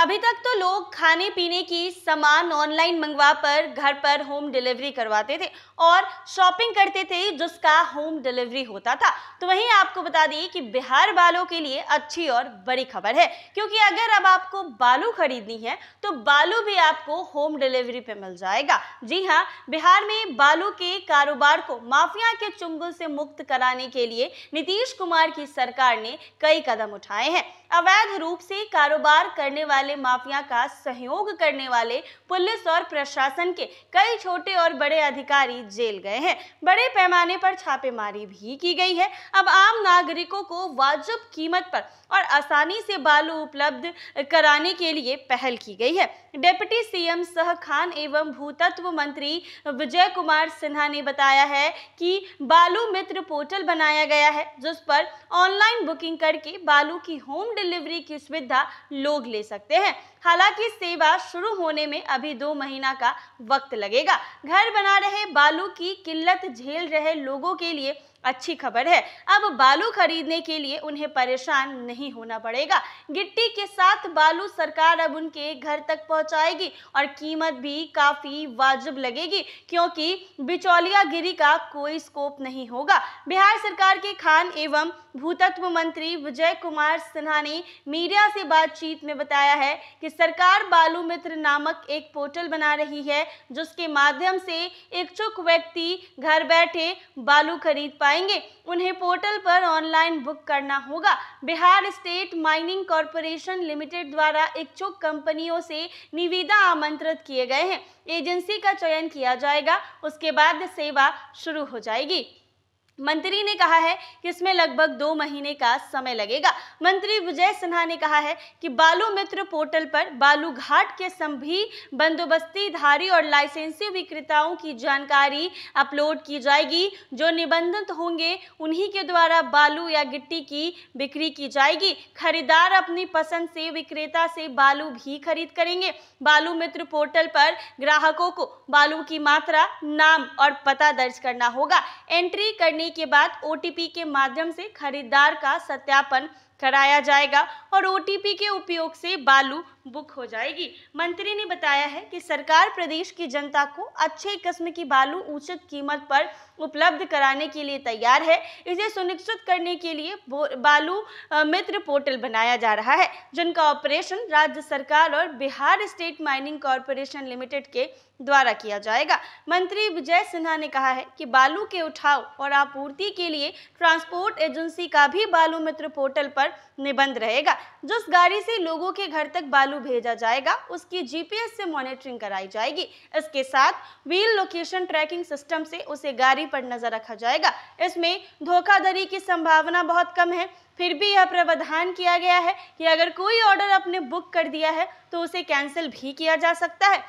अभी तक तो लोग खाने पीने की सामान ऑनलाइन मंगवा पर घर पर होम डिलीवरी करवाते थे और शॉपिंग करते थे जिसका होम डिलीवरी होता था तो वहीं आपको बता दी कि बिहार बालों के लिए अच्छी और बड़ी खबर है क्योंकि अगर अब आपको बालू खरीदनी है तो बालू भी आपको होम डिलीवरी पे मिल जाएगा जी हाँ बिहार में बालू के कारोबार को माफिया के चुंगल से मुक्त कराने के लिए नीतीश कुमार की सरकार ने कई कदम उठाए हैं अवैध रूप से कारोबार करने वाले माफिया का सहयोग करने वाले पुलिस और प्रशासन के कई छोटे और बड़े अधिकारी जेल गए हैं बड़े पैमाने पर छापेमारी भी की गई है अब आम नागरिकों को वाजिब कीमत पर और आसानी से बालू उपलब्ध कराने के लिए पहल की गई है डेप्यूटी सीएम सह खान एवं भूतत्व मंत्री विजय कुमार सिन्हा ने बताया है कि बालू मित्र पोर्टल बनाया गया है जिस पर ऑनलाइन बुकिंग करके बालू की होम डिलीवरी की सुविधा लोग ले सकते हैं हालांकि सेवा शुरू होने में अभी दो महीना का वक्त लगेगा घर बना रहे बालू की किल्लत झेल रहे लोगों के लिए अच्छी खबर है अब बालू खरीदने के लिए उन्हें परेशान नहीं होना पड़ेगा गिट्टी के साथ बालू सरकार अब उनके घर तक पहुंचाएगी और कीमत भी काफी वाजिब लगेगी क्योंकि गिरी का कोई स्कोप नहीं होगा बिहार सरकार के खान एवं भूतत्व मंत्री विजय कुमार सिन्हा ने मीडिया से बातचीत में बताया है कि सरकार बालू मित्र नामक एक पोर्टल बना रही है जिसके माध्यम से इच्छुक व्यक्ति घर बैठे बालू खरीद पाए जाएंगे उन्हें पोर्टल पर ऑनलाइन बुक करना होगा Bihar state mining corporation limited द्वारा इच्छुक कंपनियों से निविदा आमंत्रित किए गए हैं एजेंसी का चयन किया जाएगा उसके बाद सेवा शुरू हो जाएगी मंत्री ने कहा है कि इसमें लगभग दो महीने का समय लगेगा मंत्री विजय सिन्हा ने कहा है कि बालू मित्र पोर्टल पर बालू घाट के सभी बंदोबस्तीधारी और लाइसेंसी विक्रेताओं की जानकारी अपलोड की जाएगी जो निबंधित होंगे उन्हीं के द्वारा बालू या गिट्टी की बिक्री की जाएगी खरीदार अपनी पसंद से विक्रेता से बालू भी खरीद करेंगे बालू मित्र पोर्टल पर ग्राहकों को बालू की मात्रा नाम और पता दर्ज करना होगा एंट्री करने के बाद ओ के माध्यम से खरीदार का सत्यापन कराया जाएगा और ओटीपी के उपयोग से बालू बुक हो जाएगी मंत्री ने बताया है कि सरकार प्रदेश की जनता को अच्छे किस्म की बालू उचित कीमत पर उपलब्ध कराने के लिए तैयार है इसे सुनिश्चित करने के लिए बालू मित्र पोर्टल बनाया जा रहा है जिनका ऑपरेशन राज्य सरकार और Bihar state mining corporation limited के द्वारा किया जाएगा मंत्री विजय सिन्हा ने कहा है कि बालू के उठाव और आपूर्ति के लिए ट्रांसपोर्ट एजेंसी का भी बालू मित्र पोर्टल पर पर निबंध रहेगा जिस गाड़ी से लोगों के घर तक बालू भेजा जाएगा उसकी जीपीएस से मॉनिटरिंग कराई जाएगी इसके साथ व्हील लोकेशन ट्रैकिंग सिस्टम से उसे गाड़ी पर नजर रखा जाएगा इसमें धोखाधड़ी की संभावना बहुत कम है फिर भी यह प्रावधान किया गया है कि अगर कोई ऑर्डर आपने बुक कर दिया है तो उसे कैंसिल भी किया जा सकता है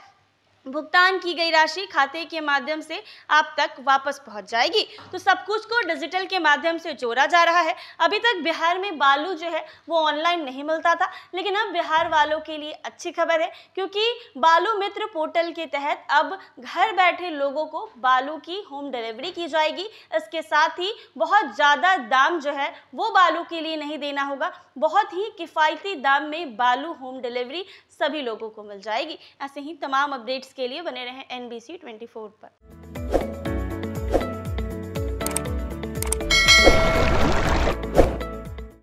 भुगतान की गई राशि खाते के माध्यम से आप तक वापस पहुंच जाएगी तो सब कुछ को डिजिटल के माध्यम से जोड़ा जा रहा है अभी तक बिहार में बालू जो है वो ऑनलाइन नहीं मिलता था लेकिन अब बिहार वालों के लिए अच्छी खबर है क्योंकि बालू मित्र पोर्टल के तहत अब घर बैठे लोगों को बालू की होम डिलीवरी की जाएगी इसके साथ ही बहुत ज़्यादा दाम जो है वो बालू के लिए नहीं देना होगा बहुत ही किफ़ायती दाम में बालू होम डिलीवरी सभी लोगों को मिल जाएगी ऐसे ही तमाम अपडेट्स इसके लिए बने रहें N B C twenty four पर